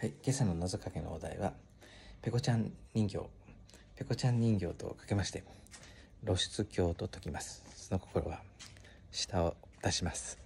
はい、今朝の謎かけのお題は、ペコちゃん人形、ペコちゃん人形とかけまして、露出鏡と解きます。その心は、下を出します。